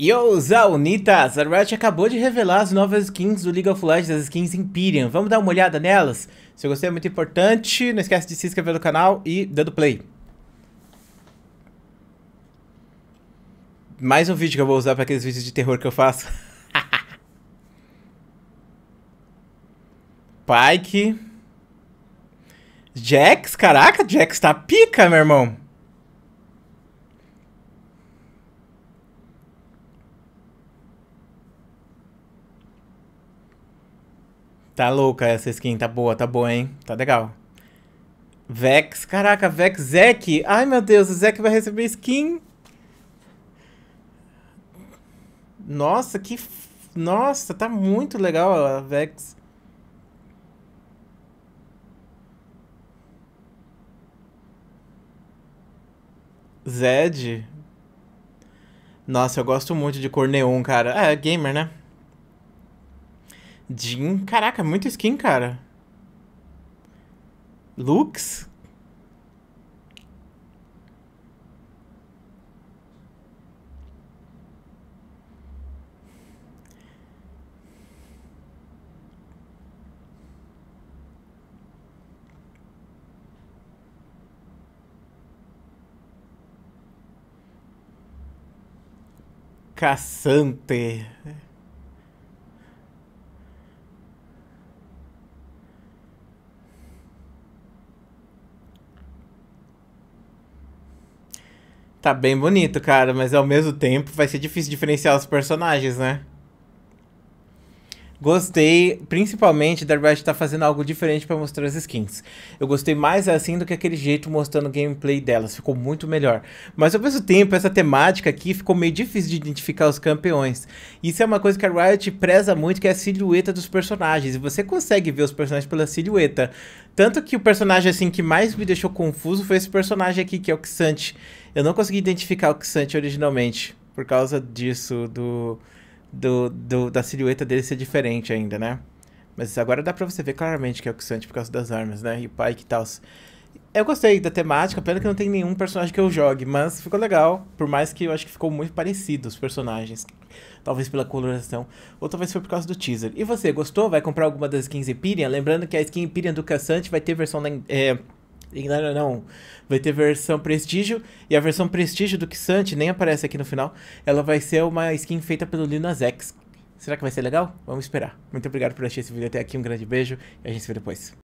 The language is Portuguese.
Yo, Zaunitas! A Riot acabou de revelar as novas skins do League of Legends, as skins Imperium. Vamos dar uma olhada nelas? Se você é muito importante, não esquece de se inscrever no canal e dando play. Mais um vídeo que eu vou usar para aqueles vídeos de terror que eu faço. Pike. Jax, caraca, Jax tá pica, meu irmão. Tá louca essa skin, tá boa, tá boa, hein? Tá legal. Vex, caraca, Vex, Zek. Ai, meu Deus, o Zek vai receber skin. Nossa, que... F... Nossa, tá muito legal a Vex. Zed. Nossa, eu gosto muito de cor neon, cara. é gamer, né? Jin, caraca, muito skin, cara. Lux? Caçante. Tá bem bonito, cara, mas ao mesmo tempo vai ser difícil diferenciar os personagens, né? Gostei, principalmente da Riot tá fazendo algo diferente para mostrar as skins. Eu gostei mais assim do que aquele jeito mostrando o gameplay delas, ficou muito melhor. Mas ao mesmo tempo, essa temática aqui ficou meio difícil de identificar os campeões. Isso é uma coisa que a Riot preza muito, que é a silhueta dos personagens. E você consegue ver os personagens pela silhueta. Tanto que o personagem assim que mais me deixou confuso foi esse personagem aqui, que é o Xante. Eu não consegui identificar o Xante originalmente, por causa disso, do do, do, da silhueta dele ser diferente ainda, né? Mas agora dá pra você ver claramente que é o Oxante por causa das armas, né? E o Pike e tal. Eu gostei da temática, pena que não tem nenhum personagem que eu jogue, mas ficou legal. Por mais que eu acho que ficou muito parecido os personagens. Talvez pela coloração, ou talvez foi por causa do teaser. E você, gostou? Vai comprar alguma das skins Empyrean? Lembrando que a skin Empyrean do Cassante vai ter versão na, é, eh, ignora não. Vai ter versão Prestígio. E a versão Prestígio do Kissante, nem aparece aqui no final. Ela vai ser uma skin feita pelo Lil Nas X. Será que vai ser legal? Vamos esperar. Muito obrigado por assistir esse vídeo até aqui. Um grande beijo e a gente se vê depois.